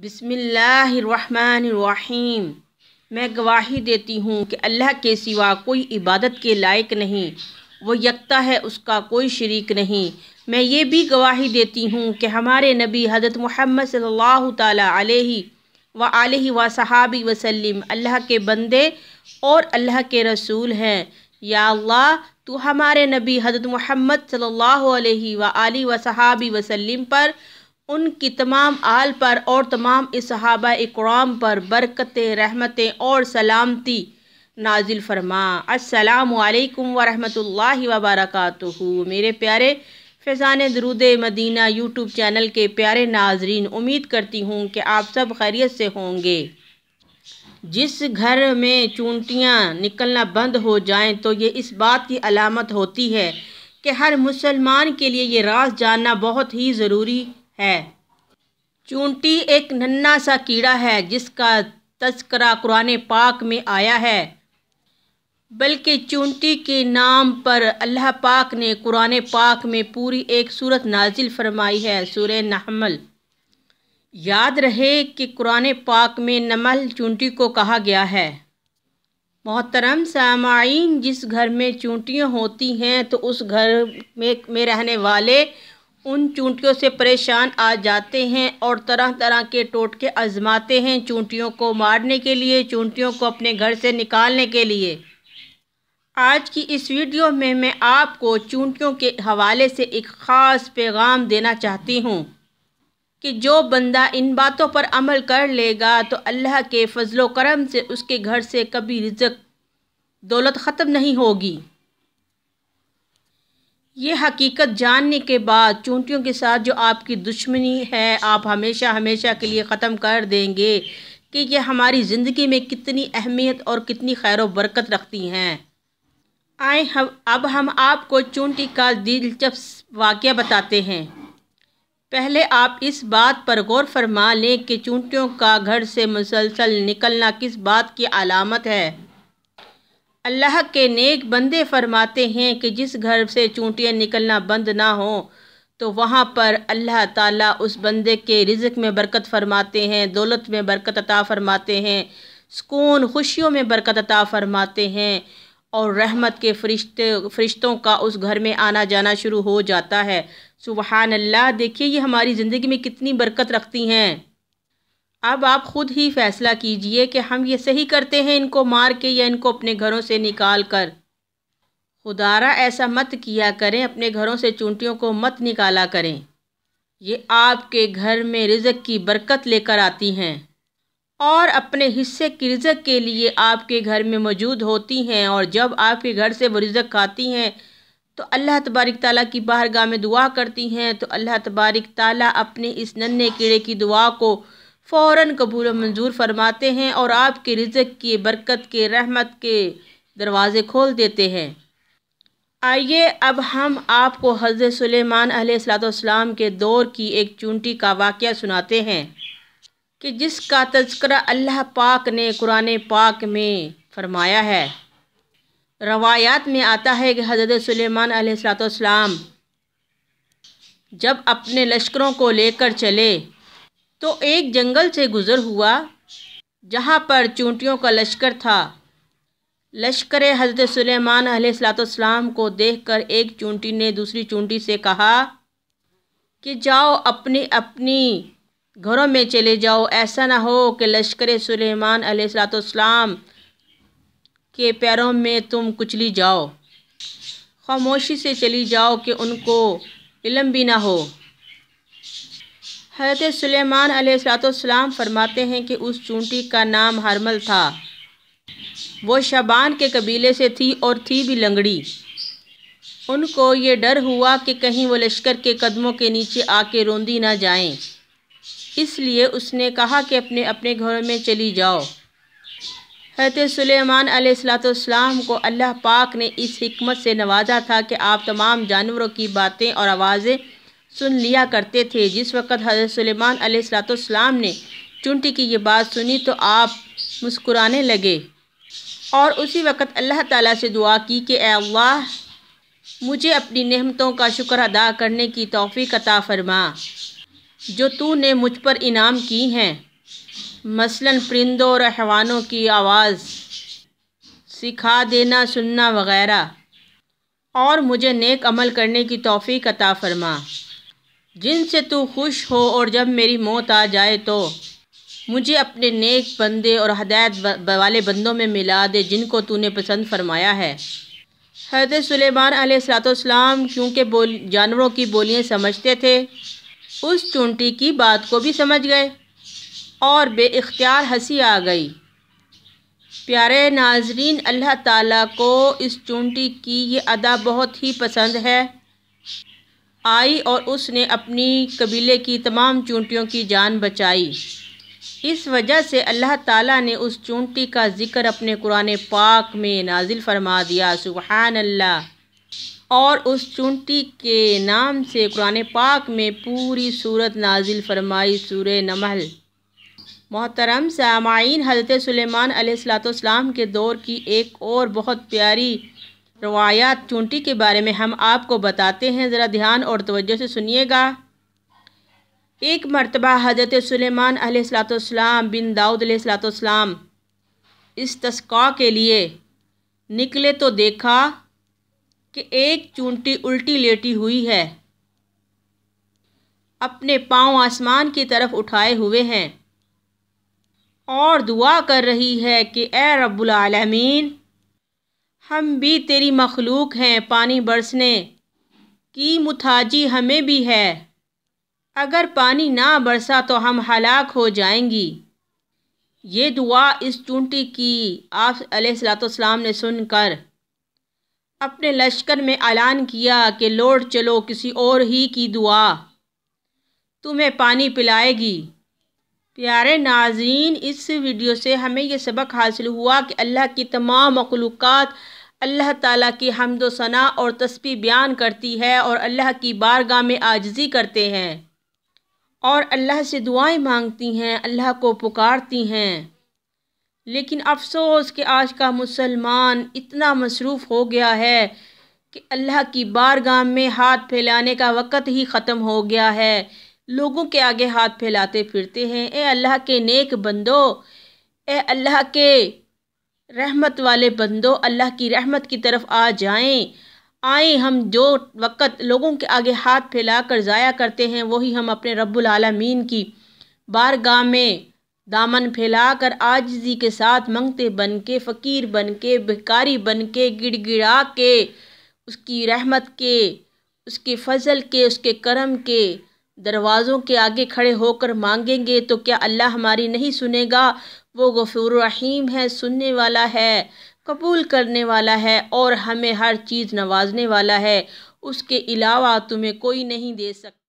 बसमीम मैं गवाही देती हूँ कि अल्लाह के सिवा कोई इबादत के लायक नहीं वो यकता है उसका कोई शरीक नहीं मैं ये भी गवाही देती हूँ कि हमारे नबी हज़रत मोहम्मद सल्लल्लाहु अलैहि व आलि व सहाबी वसल्लम अल्लाह के बंदे और अल्लाह के रसूल हैं या अल्लाह तो हमारे नबी हज़रत मोहम्मद सल्ला व आल व सहाबी पर उनकी तमाम आल पर और तमाम इसहाब इकराम पर बरकत रहमतें और सलामती नाजिल फरमा असलकम वरहमल वबरक मेरे प्यारे फैज़ान दरूद मदीना यूट्यूब चैनल के प्यारे नाजरीन उम्मीद करती हूँ कि आप सब खैरियत से होंगे जिस घर में चूंटियाँ निकलना बंद हो जाएं तो ये इस बात की अलामत होती है कि हर मुसलमान के लिए ये राज जानना बहुत ही ज़रूरी है चूंटी एक नन्ना सा कीड़ा है जिसका तस्करा कुरान पाक में आया है बल्कि चूंटी के नाम पर अल्लाह पाक ने कुरान पाक में पूरी एक सूरत नाजिल फरमाई है सूर नहमल याद रहे कि कुरान पाक में नमल चूंटी को कहा गया है मोहतरम सामाइन जिस घर में चूंटियाँ होती हैं तो उस घर में में रहने वाले उन चूंटियों से परेशान आ जाते हैं और तरह तरह के टोटके आजमाते हैं चूंटियों को मारने के लिए चूंटियों को अपने घर से निकालने के लिए आज की इस वीडियो में मैं आपको चूंटियों के हवाले से एक ख़ास पैगाम देना चाहती हूँ कि जो बंदा इन बातों पर अमल कर लेगा तो अल्लाह के फजलोक्रम करम से उसके घर से कभी रिजक दौलत ख़त्म नहीं होगी ये हकीकत जानने के बाद चूंटियों के साथ जो आपकी दुश्मनी है आप हमेशा हमेशा के लिए ख़त्म कर देंगे कि ये हमारी ज़िंदगी में कितनी अहमियत और कितनी खैर बरकत रखती हैं आए हम अब हम आपको चूंटी का दिलचस्प वाक़ बताते हैं पहले आप इस बात पर गौर फरमा लें कि चूंटियों का घर से मुसलसल निकलना किस बात की अलामत है अल्लाह के नेक बंदे फरमाते हैं कि जिस घर से चूंटियाँ निकलना बंद ना हो तो वहाँ पर अल्लाह ताला उस बंदे के रिजक़ में बरकत फरमाते हैं दौलत में बरकत अता फरमाते हैं सुकून खुशियों में बरकत अता फरमाते हैं और रहमत के फरिश्ते फरिश्तों का उस घर में आना जाना शुरू हो जाता है सुबहान अल्लाह देखिए ये हमारी ज़िंदगी में कितनी बरकत रखती हैं अब आप ख़ुद ही फ़ैसला कीजिए कि हम ये सही करते हैं इनको मार के या इनको अपने घरों से निकाल कर खुदारा ऐसा मत किया करें अपने घरों से चूंटियों को मत निकाला करें ये आपके घर में रिजक की बरकत लेकर आती हैं और अपने हिस्से की रिजक के लिए आपके घर में मौजूद होती हैं और जब आपके घर से वो रिजक खाती हैं तो अल्लाह तबारक ताला की बारगाह में दुआ करती हैं तो अल्लाह तबारक ताला अपने इस नन्हे कीड़े की दुआ को फ़ौर कबूल मंजूर फरमाते हैं और आपके रिजक की बरकत के रहमत के दरवाज़े खोल देते हैं आइए अब हम आपको हज़रत सलेमान अलैहिस्सलाम के दौर की एक चूंटी का वाक़ सुनाते हैं कि जिसका तस्करा अल्लाह पाक ने कुरान पाक में फरमाया है रवायात में आता है कि हज़रत सलेमान अलैहिस्सलाम जब अपने लश्करों को लेकर चले तो एक जंगल से गुज़र हुआ जहाँ पर चूंटियों का लश्कर था लश्कर हज़रत सुलेमान सलाम को देखकर एक चूंटी ने दूसरी चूंटी से कहा कि जाओ अपनी अपनी घरों में चले जाओ ऐसा ना हो कि लश्कर सुलेमान सलाम के पैरों में तुम कुचली जाओ खामोशी से चली जाओ कि उनको इलम भी ना हो हज़रत सुलेमान सलाम फरमाते हैं कि उस चूंटी का नाम हरमल था वो शबान के कबीले से थी और थी भी लंगड़ी उनको ये डर हुआ कि कहीं वो लश्कर के कदमों के नीचे आके रोंदी ना जाएं। इसलिए उसने कहा कि अपने अपने घरों में चली जाओ हजरत सुलेमान सलाम को अल्लाह पाक ने इस हमत से नवाजा था कि आप तमाम जानवरों की बातें और आवाज़ें सुन लिया करते थे जिस वक्त हज़रत सलेमान सलाम ने चुंटी की ये बात सुनी तो आप मुस्कुराने लगे और उसी वक्त अल्लाह ताला से दुआ की कि अल्लाह मुझे अपनी नेमतों का शुक्र अदा करने की तोहफ़ी अता फरमा जो तू ने मुझ पर इनाम की हैं मसलन परिंदों और हवानों की आवाज़ सिखा देना सुनना वगैरह और मुझे नेक अमल करने की तोहफ़ी अता फरमा जिनसे तू खुश हो और जब मेरी मौत आ जाए तो मुझे अपने नेक बंदे और हदायत वाले बंदों में मिला दे जिनको तूने पसंद फरमाया है हजरत सुलेमान सलाम क्योंकि बोल जानवरों की बोलियाँ समझते थे उस चूंटी की बात को भी समझ गए और बेख्तियार हंसी आ गई प्यारे नाजरीन अल्लाह ताला को इस चूंटी की ये अदा बहुत ही पसंद है आई और उसने अपनी कबीले की तमाम चूंटियों की जान बचाई इस वजह से अल्लाह ताला ने उस चूंटी का ज़िक्र अपने कुरान पाक में नाजिल फरमा दिया सुबहान अल्लाह और उस चूंटी के नाम से कुरान पाक में पूरी सूरत नाजिल फरमाई सूर नमल मोहतरम सामाइन हज़रत सलेमान सलाम के दौर की एक और बहुत प्यारी रवायात चूंटी के बारे में हम आपको बताते हैं ज़रा ध्यान और तवज्जो से सुनिएगा एक मरतबा हजरत सुलेमान सलाम बिन दाऊद सलाम इस तस्का के लिए निकले तो देखा कि एक चूंटी उल्टी लेटी हुई है अपने पांव आसमान की तरफ उठाए हुए हैं और दुआ कर रही है कि ए रब्बुल आलमीन हम भी तेरी मखलूक हैं पानी बरसने की मुथाजी हमें भी है अगर पानी ना बरसा तो हम हलाक हो जाएंगी ये दुआ इस चूंटी की आप सलाम ने सुनकर अपने लश्कर में ऐलान किया कि लौट चलो किसी और ही की दुआ तुम्हें पानी पिलाएगी प्यारे नाजीन इस वीडियो से हमें यह सबक हासिल हुआ कि अल्लाह की तमाम मखलूक़ अल्लाह ताला की हमदो सना और तस्बी बयान करती है और अल्लाह की बारगाह में आजजी करते हैं और अल्लाह से दुआएं मांगती हैं अल्लाह को पुकारती हैं लेकिन अफसोस कि आज का मुसलमान इतना मसरूफ़ हो गया है कि अल्लाह की बारगाह में हाथ फैलाने का वक़्त ही ख़त्म हो गया है लोगों के आगे हाथ फैलाते फिरते हैं ए अल्लाह के नेक बंदो ए अल्लाह के रहमत वाले बंदो अल्लाह की रहमत की तरफ आ जाएं आए हम जो वक़्त लोगों के आगे हाथ फैला कर ज़ाया करते हैं वही हम अपने रब्बुल आलमीन की बारगाह में दामन फैला कर आजजी के साथ मंगते बन के फ़कीर बन के भिकारी बन के गिड़गिड़ा के उसकी रहमत के उसके फजल के उसके करम के दरवाज़ों के आगे खड़े होकर मांगेंगे तो क्या अल्लाह हमारी नहीं सुनेगा वो गफूर रहीम है सुनने वाला है कबूल करने वाला है और हमें हर चीज़ नवाजने वाला है उसके अलावा तुम्हें कोई नहीं दे सकता